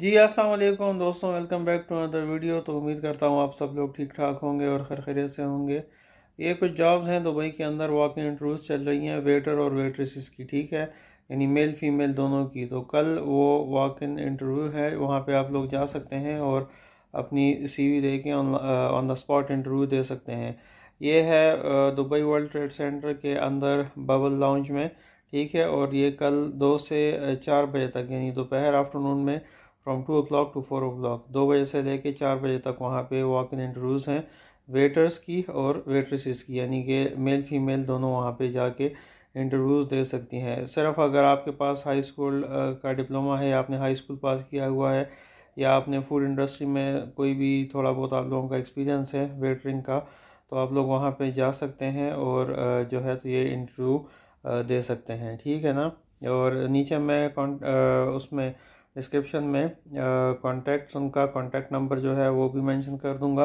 जी अस्सलाम वालेकुम दोस्तों welcome back to another video तो उम्मीद करता हूँ आप सब लोग ठीक ठाक होंगे और खरे से होंगे ये कुछ जॉब्स हैं दुबई के अंदर वॉक इन इंटरव्यूज़ चल रही हैं वेटर और वेट्रेसेस की ठीक है यानी मेल फीमेल दोनों की तो कल वो वॉक इन इंटरव्यू है वहाँ पे आप लोग जा सकते हैं और अपनी सी वी दे के ऑन द स्पॉट इंटरव्यू दे सकते हैं ये है uh, Dubai world trade center के अंदर बबल लाउंज में ठीक है और ये कल दो से uh, चार बजे तक यानी दोपहर आफ्टरनून में from two o'clock to four o'clock दो बजे से लेके चार बजे तक वहाँ पे वॉक इन इंटरव्यूज़ हैं वेटर्स की और वेट्रेसेस की यानी कि मेल फीमेल दोनों वहाँ पे जाके इंटरव्यूज़ दे सकती हैं सिर्फ अगर आपके पास हाई स्कूल का डिप्लोमा है आपने हाई स्कूल पास किया हुआ है या आपने फूड इंडस्ट्री में कोई भी थोड़ा बहुत आप लोगों का एक्सपीरियंस है वेटरिंग का तो आप लोग वहाँ पे जा सकते हैं और जो है तो ये इंटरव्यू दे सकते हैं ठीक है ना और नीचे मैं उसमें डिस्क्रिप्शन में कॉन्टैक्ट्स uh, उनका कॉन्टैक्ट नंबर जो है वो भी मेंशन कर दूँगा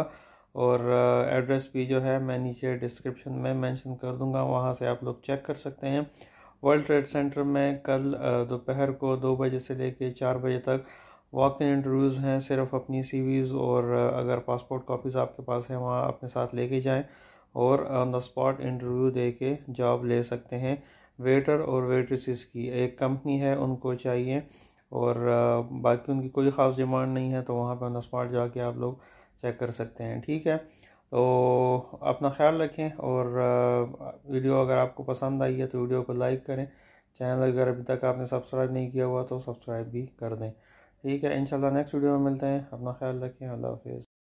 और एड्रेस uh, भी जो है मैं नीचे डिस्क्रिप्शन में मेंशन कर दूंगा वहाँ से आप लोग चेक कर सकते हैं वर्ल्ड ट्रेड सेंटर में कल uh, दोपहर को दो बजे से लेके चार बजे तक वॉक इन इंटरव्यूज़ हैं सिर्फ अपनी सीवीज़ और अगर पासपोर्ट कॉपीज़ आपके पास हैं वहाँ अपने साथ लेके जाएं और ऑन द स्पॉट इंटरव्यू दे के जॉब ले सकते हैं वेटर और वेट्रेसेस की एक कंपनी है उनको चाहिए और बाकी उनकी कोई ख़ास डिमांड नहीं है तो वहाँ पर ऑन द स्पॉट जाके आप लोग चेक कर सकते हैं ठीक है तो अपना ख्याल रखें और वीडियो अगर आपको पसंद आई है तो वीडियो को लाइक करें चैनल अगर अभी तक आपने सब्सक्राइब नहीं किया हुआ तो सब्सक्राइब भी कर दें ठीक है इंशाल्लाह नेक्स्ट वीडियो में मिलते हैं अपना ख्याल रखें अल्लाह हाफिज़